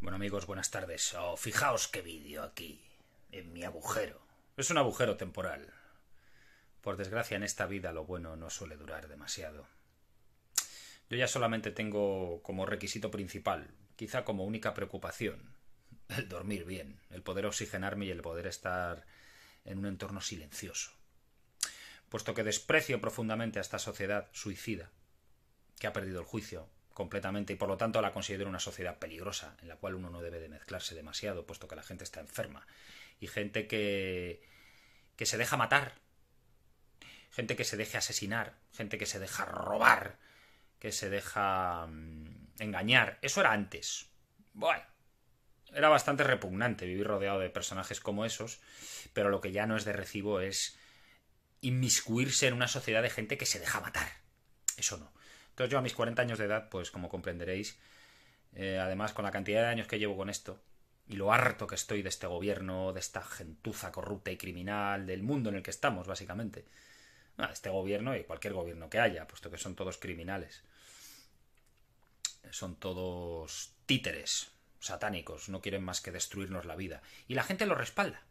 Bueno amigos, buenas tardes. Oh, fijaos qué vídeo aquí, en mi agujero. Es un agujero temporal. Por desgracia en esta vida lo bueno no suele durar demasiado. Yo ya solamente tengo como requisito principal, quizá como única preocupación, el dormir bien, el poder oxigenarme y el poder estar en un entorno silencioso. Puesto que desprecio profundamente a esta sociedad suicida, que ha perdido el juicio, completamente y por lo tanto la considero una sociedad peligrosa en la cual uno no debe de mezclarse demasiado puesto que la gente está enferma y gente que que se deja matar gente que se deje asesinar gente que se deja robar que se deja mm, engañar eso era antes bueno era bastante repugnante vivir rodeado de personajes como esos pero lo que ya no es de recibo es inmiscuirse en una sociedad de gente que se deja matar eso no entonces yo a mis 40 años de edad, pues como comprenderéis, eh, además con la cantidad de años que llevo con esto, y lo harto que estoy de este gobierno, de esta gentuza corrupta y criminal, del mundo en el que estamos, básicamente. Ah, este gobierno y cualquier gobierno que haya, puesto que son todos criminales. Son todos títeres satánicos, no quieren más que destruirnos la vida. Y la gente lo respalda.